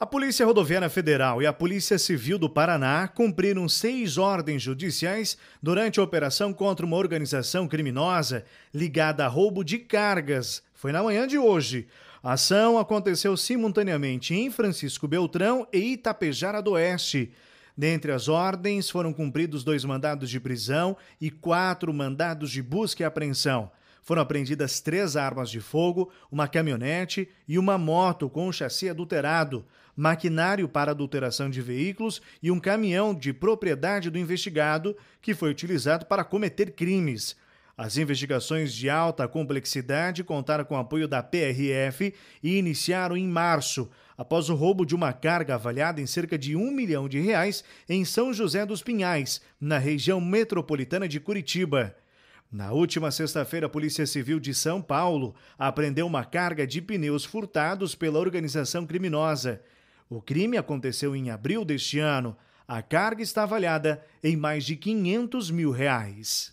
A Polícia Rodoviária Federal e a Polícia Civil do Paraná cumpriram seis ordens judiciais durante a operação contra uma organização criminosa ligada a roubo de cargas. Foi na manhã de hoje. A ação aconteceu simultaneamente em Francisco Beltrão e Itapejara do Oeste. Dentre as ordens, foram cumpridos dois mandados de prisão e quatro mandados de busca e apreensão. Foram apreendidas três armas de fogo, uma caminhonete e uma moto com chassi adulterado, maquinário para adulteração de veículos e um caminhão de propriedade do investigado que foi utilizado para cometer crimes. As investigações de alta complexidade contaram com o apoio da PRF e iniciaram em março, após o roubo de uma carga avaliada em cerca de um milhão de reais em São José dos Pinhais, na região metropolitana de Curitiba. Na última sexta-feira, a Polícia Civil de São Paulo apreendeu uma carga de pneus furtados pela organização criminosa. O crime aconteceu em abril deste ano. A carga está avaliada em mais de 500 mil reais.